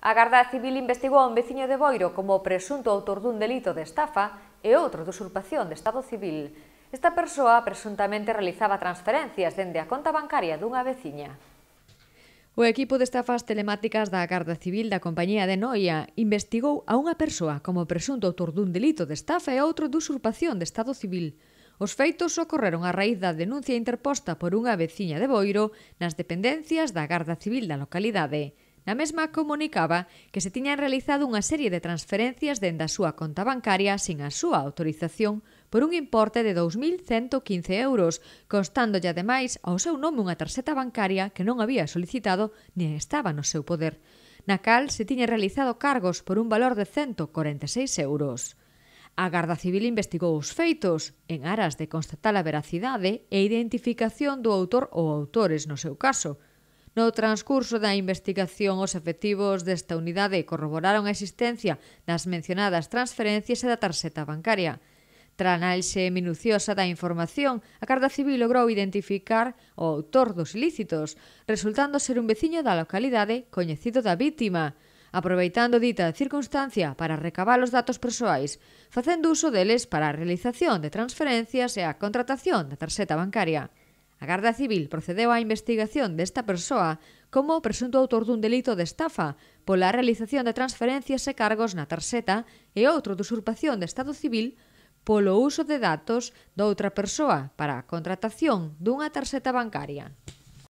A Garda Civil investigou a un veciño de Boiro como presunto autor dun delito de estafa e outro de usurpación de Estado civil. Esta persoa presuntamente realizaba transferencias dende a conta bancaria dunha veciña. O equipo de estafas telemáticas da Garda Civil da Compañía de Noia investigou a unha persoa como presunto autor dun delito de estafa e outro de usurpación de Estado civil. Os feitos ocorreron a raíz da denuncia interposta por unha veciña de Boiro nas dependencias da Garda Civil da localidade. Na mesma comunicaba que se tiñan realizado unha serie de transferencias dende a súa conta bancaria sin a súa autorización por un importe de 2.115 euros, constándolle ademais ao seu nome unha tarxeta bancaria que non había solicitado ni estaba no seu poder, na cal se tiña realizado cargos por un valor de 146 euros. A Garda Civil investigou os feitos en aras de constatar a veracidade e identificación do autor ou autores no seu caso, No transcurso da investigación, os efectivos desta unidade corroboraron a existencia das mencionadas transferencias e da tarxeta bancaria. Tra análise minuciosa da información, a Garda Civil logrou identificar o autor dos ilícitos, resultando ser un veciño da localidade coñecido da vítima, aproveitando dita circunstancia para recabar os datos persoais, facendo uso deles para a realización de transferencias e a contratación da tarxeta bancaria. A Garda Civil procedeu á investigación desta persoa como presunto autor dun delito de estafa pola realización de transferencias e cargos na tarxeta e outro de usurpación de Estado Civil polo uso de datos doutra persoa para a contratación dunha tarxeta bancaria.